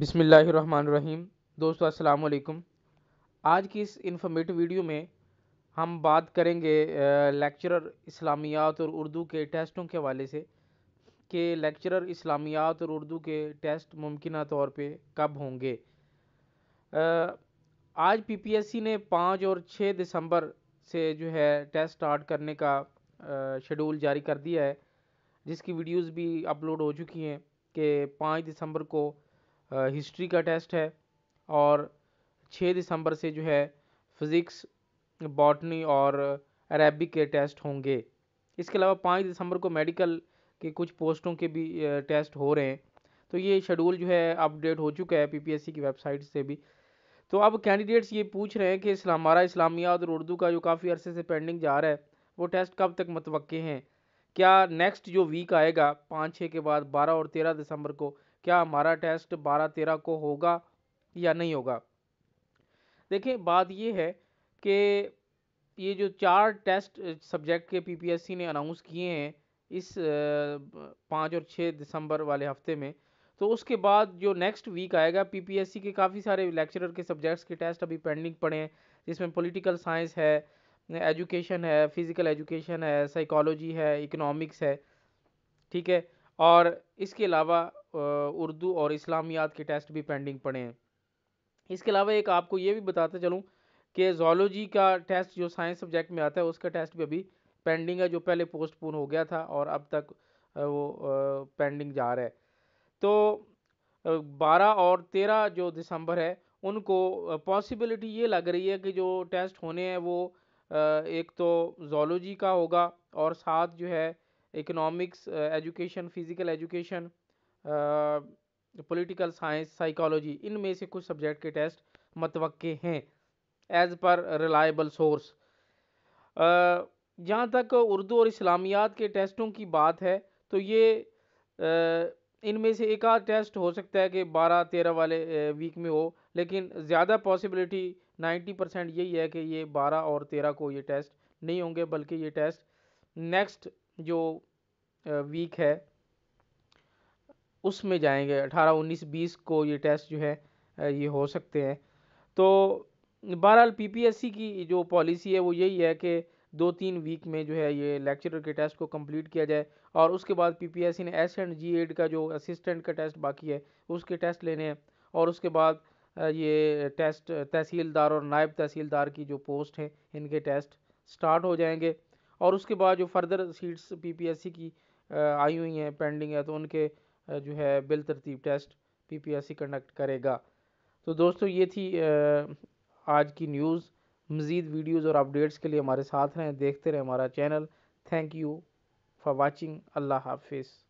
बिसमीम दोस्तों अस्सलाम वालेकुम आज की इस इन्फॉर्मेटिव वीडियो में हम बात करेंगे लेक्चरर इस्लामियात और उर्दू के टेस्टों के हवाले से कि लेक्चरर इस्लामियात और उर्दू के टेस्ट मुमकिन तौर पे कब होंगे आज पीपीएससी ने पाँच और छः दिसंबर से जो है टेस्ट स्टार्ट करने का शेड्यूल जारी कर दिया है जिसकी वीडियोज़ भी अपलोड हो चुकी हैं कि पाँच दिसंबर को हिस्ट्री का टेस्ट है और छः दिसंबर से जो है फिज़िक्स बॉटनी और अरेबिक के टेस्ट होंगे इसके अलावा पाँच दिसंबर को मेडिकल के कुछ पोस्टों के भी टेस्ट हो रहे हैं तो ये शेड्यूल जो है अपडेट हो चुका है पीपीएससी की वेबसाइट से भी तो अब कैंडिडेट्स ये पूछ रहे हैं कि इस्लाम हमारा इस्लामियात और उर्दू का जो काफ़ी अरसे से पेंडिंग जा रहा है वो टेस्ट कब तक मतवक़ हैं क्या नेक्स्ट जो वीक आएगा पाँच छः के बाद बारह और तेरह दिसंबर को क्या हमारा टेस्ट बारह तेरह को होगा या नहीं होगा देखिए बात ये है कि ये जो चार टेस्ट सब्जेक्ट के पीपीएससी ने अनाउंस किए हैं इस पाँच और छः दिसंबर वाले हफ्ते में तो उसके बाद जो नेक्स्ट वीक आएगा पीपीएससी के काफ़ी सारे लेक्चरर के सब्जेक्ट्स के टेस्ट अभी पेंडिंग पड़े हैं जिसमें पॉलिटिकल साइंस है एजुकेशन है फिज़िकल एजुकेशन है साइकोलॉजी है इकोनॉमिक्स है ठीक है और इसके अलावा उर्दू और इस्लामियात के टेस्ट भी पेंडिंग पड़े हैं इसके अलावा एक आपको ये भी बताते चलूँ कि जोलॉजी का टेस्ट जो साइंस सब्जेक्ट में आता है उसका टेस्ट भी अभी पेंडिंग है जो पहले पोस्टपोन हो गया था और अब तक वो पेंडिंग जा रहा है तो बारह और तेरह जो दिसंबर है उनको पॉसिबिलिटी ये लग रही है कि जो टेस्ट होने हैं वो एक तो जोलॉजी का होगा और साथ जो है economics education physical education political science psychology इनमें से कुछ सब्जेक्ट के टेस्ट मतवक़े हैं एज़ पर रिलायबल सोर्स जहाँ तक उर्दू और इस्लामियात के टेस्टों की बात है तो ये इनमें से एक आध टेस्ट हो सकता है कि बारह तेरह वाले वीक में हो लेकिन ज़्यादा पॉसिबिलिटी नाइन्टी परसेंट यही है कि ये बारह और तेरह को ये टेस्ट नहीं होंगे बल्कि ये टेस्ट नेक्स्ट जो वीक है उसमें जाएंगे अठारह उन्नीस बीस को ये टेस्ट जो है ये हो सकते हैं तो बहरहाल पीपीएससी की जो पॉलिसी है वो यही है कि दो तीन वीक में जो है ये लेक्चरर के टेस्ट को कंप्लीट किया जाए और उसके बाद पीपीएससी ने एस एंड जी एड का जो असिस्टेंट का टेस्ट बाकी है उसके टेस्ट लेने हैं और उसके बाद ये टेस्ट तहसीलदार और नायब तहसीलदार की जो पोस्ट है इनके टेस्ट स्टार्ट हो जाएंगे और उसके बाद जो फर्दर सीट्स पीपीएससी की आई हुई हैं पेंडिंग है तो उनके जो है बिल तरतीब टेस्ट पीपीएससी कंडक्ट करेगा तो दोस्तों ये थी आज की न्यूज़ मज़ीद वीडियोज़ और अपडेट्स के लिए हमारे साथ रहें देखते रहें हमारा channel thank you for watching अल्लाह हाफिज़